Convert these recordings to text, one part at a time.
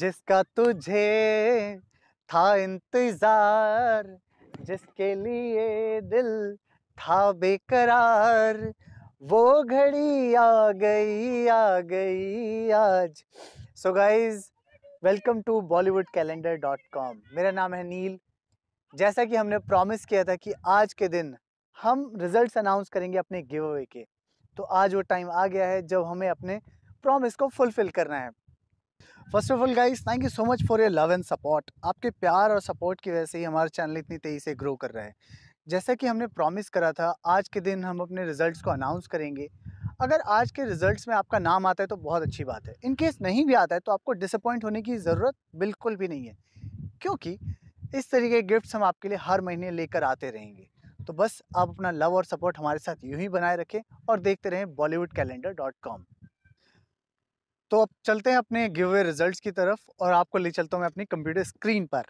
जिसका तुझे था इंतज़ार जिसके लिए दिल था बेकरार वो घड़ी आ गई आ गई आज so guys welcome to Bollywood calendar dot com मेरा नाम है नील जैसा कि हमने प्रॉमिस किया था कि आज के दिन हम रिजल्ट्स अनाउंस करेंगे अपने गिव अवे के तो आज वो टाइम आ गया है जब हमें अपने प्रॉमिस को फुलफिल करना है first of all guys thank you so much for your love and support आपके प्यार और सपोर्ट की वजह से ही हमारा चैनल इतनी तेज़ी से ग्रो कर रहा है जैसा कि हमने प्रॉमिस करा था आज के दिन हम अपने रिजल्ट्स को अनाउंस करेंगे अगर आज के रिजल्ट्स में आपका नाम आता है तो बहुत अच्छी बात है इन केस नहीं भी आता है तो आपको डिसअपॉइंट होने की ज़रूरत बिल्कुल भी नहीं है क्योंकि इस तरीके के गिफ्ट्स हम आपके लिए हर महीने लेकर आते रहेंगे तो बस आप अपना लव और सपोर्ट हमारे साथ यूं ही बनाए रखें और देखते रहें बॉलीवुड कैलेंडर डॉट कॉम तो अब चलते हैं अपने गिव अवे रिजल्ट की तरफ और आपको ले चलता हूँ मैं अपनी कंप्यूटर स्क्रीन पर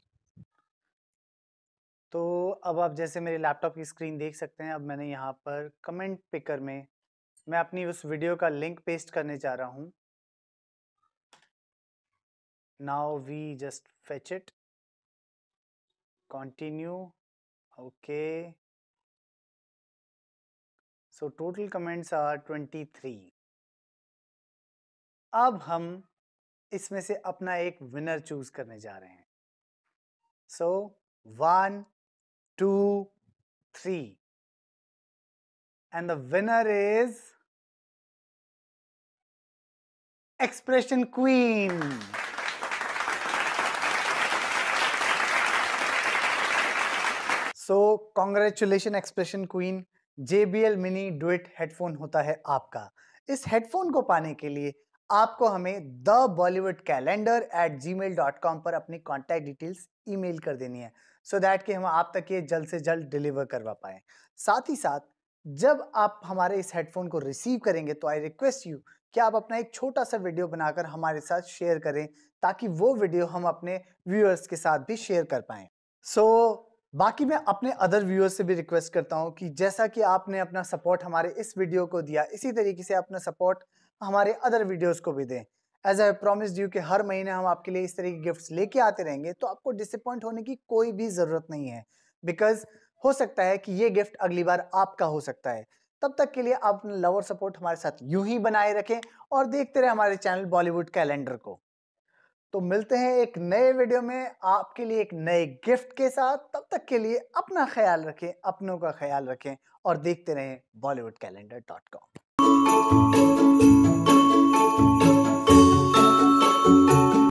तो अब आप जैसे मेरे लैपटॉप की स्क्रीन देख सकते हैं अब मैंने यहाँ पर कमेंट पिकर में मैं अपनी उस वीडियो का लिंक पेस्ट करने जा रहा हूँ now we just fetch it continue okay so total comments are twenty three अब हम इसमें से अपना एक विनर चूज करने जा रहे हैं so one two three and the winner is expression queen so congratulation expression queen JBL mini duet headphone होता है आपका इस हेडफोन को पाने के लिए आपको हमें the Bollywood calendar at Gmail dot com पर अपनी कॉन्टैक्ट डिटेल्स ई मेल कर देनी है सो so दैट कि हम आप तक ये जल्द से जल्द डिलीवर करवा पाएँ साथ ही साथ जब आप हमारे इस हेडफोन को रिसीव करेंगे तो आई रिक्वेस्ट यू कि आप अपना एक छोटा सा वीडियो बनाकर हमारे साथ शेयर करें ताकि वो वीडियो हम अपने व्यूअर्स के साथ भी शेयर कर पाएँ सो so, बाकी मैं अपने अदर व्यूअर्स से भी रिक्वेस्ट करता हूँ कि जैसा कि आपने अपना सपोर्ट हमारे इस वीडियो को दिया इसी तरीके से अपना सपोर्ट हमारे अदर वीडियोस को भी दें एज आई प्रॉमिस यू कि हर महीने हम आपके लिए इस तरह के गिफ्ट्स लेके आते रहेंगे तो आपको डिसअपॉइंट होने की कोई भी ज़रूरत नहीं है बिकॉज हो सकता है कि ये गिफ्ट अगली बार आपका हो सकता है तब तक के लिए आप अपना लवर सपोर्ट हमारे साथ यूं ही बनाए रखें और देखते रहे हमारे चैनल बॉलीवुड कैलेंडर को तो मिलते हैं एक नए वीडियो में आपके लिए एक नए गिफ्ट के साथ तब तक के लिए अपना ख्याल रखें अपनों का ख्याल रखें और देखते रहें बॉलीवुड कैलेंडर डॉट कॉम